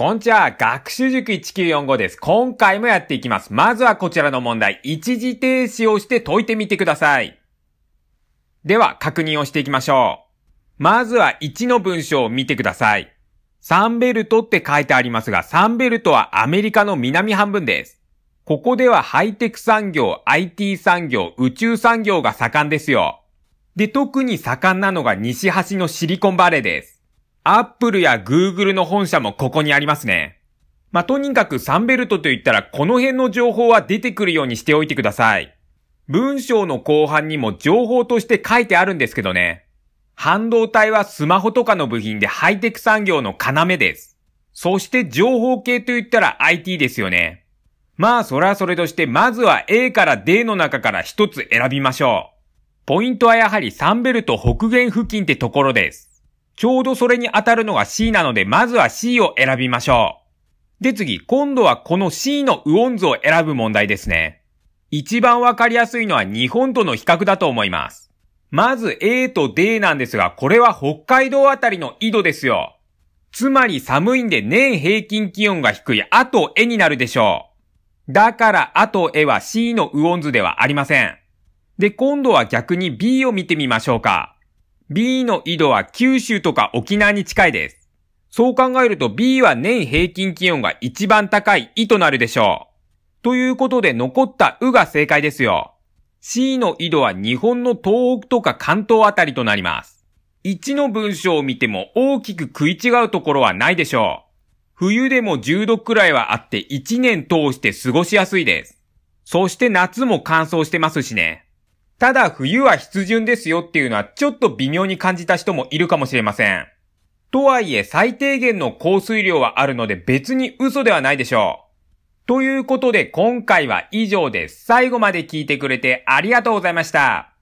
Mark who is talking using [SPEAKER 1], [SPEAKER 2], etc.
[SPEAKER 1] こんちは、学習塾1945です。今回もやっていきます。まずはこちらの問題、一時停止をして解いてみてください。では、確認をしていきましょう。まずは1の文章を見てください。サンベルトって書いてありますが、サンベルトはアメリカの南半分です。ここではハイテク産業、IT 産業、宇宙産業が盛んですよ。で、特に盛んなのが西端のシリコンバレーです。アップルやグーグルの本社もここにありますね。まあ、とにかくサンベルトと言ったらこの辺の情報は出てくるようにしておいてください。文章の後半にも情報として書いてあるんですけどね。半導体はスマホとかの部品でハイテク産業の要です。そして情報系と言ったら IT ですよね。まあそれはそれとしてまずは A から D の中から一つ選びましょう。ポイントはやはりサンベルト北限付近ってところです。ちょうどそれに当たるのが C なので、まずは C を選びましょう。で次、今度はこの C のウォン図を選ぶ問題ですね。一番わかりやすいのは日本との比較だと思います。まず A と D なんですが、これは北海道あたりの緯度ですよ。つまり寒いんで年平均気温が低いあと絵になるでしょう。だからあと絵は C のウォン図ではありません。で、今度は逆に B を見てみましょうか。B の緯度は九州とか沖縄に近いです。そう考えると B は年平均気温が一番高い緯となるでしょう。ということで残ったうが正解ですよ。C の緯度は日本の東北とか関東あたりとなります。1の文章を見ても大きく食い違うところはないでしょう。冬でも10度くらいはあって1年通して過ごしやすいです。そして夏も乾燥してますしね。ただ冬は必順ですよっていうのはちょっと微妙に感じた人もいるかもしれません。とはいえ最低限の降水量はあるので別に嘘ではないでしょう。ということで今回は以上です。最後まで聞いてくれてありがとうございました。